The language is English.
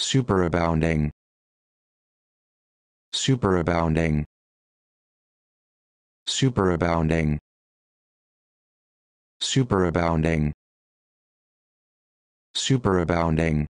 superabounding superabounding superabounding superabounding superabounding